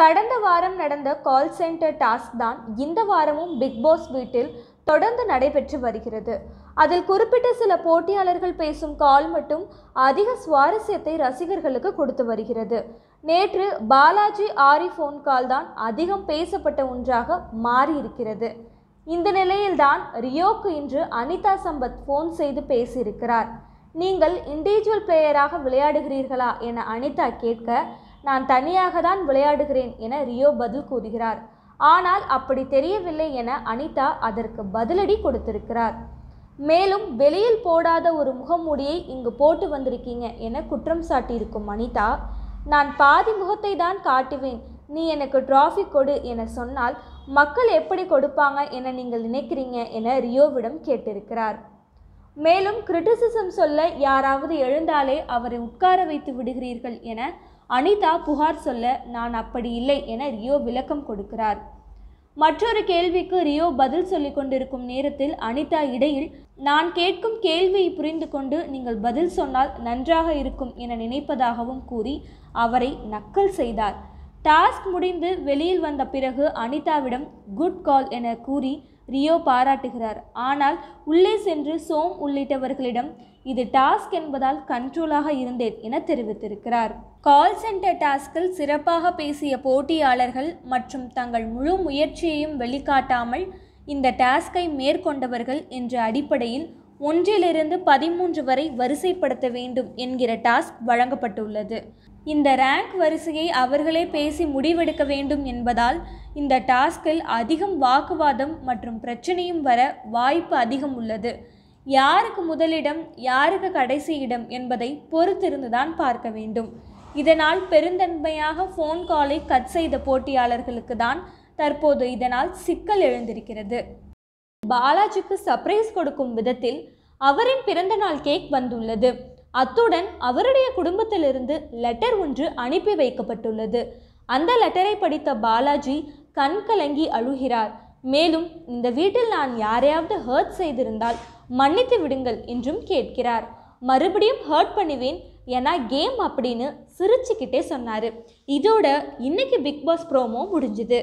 கடந்த வாரம் நடந்த கால் சென்டர் டாஸ்க் தான் இந்த வாரமும் பிக் பாஸ் வீட்டில் தொடர்ந்து நடைபெற்று வருகிறது அதில் குறிப்பிட்ட சில போட்டியாளர்கள் பேசும் கால் மட்டும் அதிக சுவாரஸ்யத்தை ரசிகர்களுக்கு கொடுத்து வருகிறது நேற்று பாலாஜி ஆரி ஃபோன் கால் தான் அதிகம் பேசப்பட்ட ஒன்றாக மாறியிருக்கிறது இந்த நிலையில்தான் ரியோக்கு இன்று அனிதா சம்பத் ஃபோன் செய்து பேசியிருக்கிறார் நீங்கள் இண்டிவிஜுவல் பிளேயராக விளையாடுகிறீர்களா என அனிதா கேட்க நான் தனியாக தான் விளையாடுகிறேன் என ரியோ பதில் கூறுகிறார் ஆனால் அப்படி தெரியவில்லை என அனிதா அதற்கு பதிலடி கொடுத்திருக்கிறார் மேலும் வெளியில் போடாத ஒரு முகமூடியை இங்கு போட்டு வந்திருக்கீங்க என குற்றம் சாட்டியிருக்கும் அனிதா நான் பாதி முகத்தை தான் காட்டுவேன் நீ எனக்கு டிராஃபி கொடு என சொன்னால் மக்கள் எப்படி கொடுப்பாங்க என நீங்கள் நினைக்கிறீங்க என ரியோவிடம் கேட்டிருக்கிறார் மேலும் கிரிட்டிசிசம் சொல்ல யாராவது எழுந்தாலே அவரை உட்கார வைத்து விடுகிறீர்கள் என அனிதா புகார் சொல்ல நான் அப்படி இல்லை என ரியோ விளக்கம் கொடுக்கிறார் மற்றொரு கேள்விக்கு ரியோ பதில் சொல்லிக் கொண்டிருக்கும் நேரத்தில் அனிதா இடையில் நான் கேட்கும் கேள்வியை புரிந்து கொண்டு நீங்கள் பதில் சொன்னால் நன்றாக இருக்கும் என நினைப்பதாகவும் கூறி அவரை நக்கல் செய்தார் டாஸ்க் முடிந்து வெளியில் வந்த பிறகு அனிதாவிடம் குட் கால் என கூறி ரியோ பாராட்டுகிறார் ஆனால் உள்ளே சென்று சோம் உள்ளிட்டவர்களிடம் இது டாஸ்க் என்பதால் கண்ட்ரோலாக இருந்தேன் என தெரிவித்திருக்கிறார் கால் சென்டர் டாஸ்கில் சிறப்பாக பேசிய போட்டியாளர்கள் மற்றும் தங்கள் முழு முயற்சியையும் வெளிக்காட்டாமல் இந்த டாஸ்கை மேற்கொண்டவர்கள் என்ற அடிப்படையில் ஒன்றிலிருந்து பதிமூன்று வரை வரிசைப்படுத்த வேண்டும் என்கிற டாஸ்க் வழங்கப்பட்டுள்ளது இந்த ரேங்க் வரிசையை அவர்களே பேசி முடிவெடுக்க வேண்டும் என்பதால் இந்த டாஸ்கில் அதிகம் வாக்குவாதம் மற்றும் பிரச்சனையும் வர வாய்ப்பு அதிகம் உள்ளது யாருக்கு முதலிடம் யாருக்கு கடைசி இடம் என்பதை பொறுத்திருந்துதான் பார்க்க வேண்டும் இதனால் பெருந்தன்மையாக ஃபோன் காலை கட் செய்த போட்டியாளர்களுக்கு தான் தற்போது இதனால் சிக்கல் எழுந்திருக்கிறது பாலாஜிக்கு சர்ப்ரைஸ் கொடுக்கும் விதத்தில் அவரின் பிறந்தநாள் கேக் வந்துள்ளது அத்துடன் அவருடைய குடும்பத்திலிருந்து லெட்டர் ஒன்று அனுப்பி வைக்கப்பட்டுள்ளது அந்த லெட்டரை படித்த பாலாஜி கண் கலங்கி அழுகிறார் மேலும் இந்த வீட்டில் நான் யாரையாவது ஹர்ட் செய்திருந்தால் மன்னித்து விடுங்கள் என்றும் கேட்கிறார் மறுபடியும் ஹர்ட் பண்ணுவேன் ஏன்னா கேம் அப்படின்னு சிரிச்சுக்கிட்டே சொன்னார் இதோட இன்னைக்கு பிக் பாஸ் ப்ரோமோ முடிஞ்சுது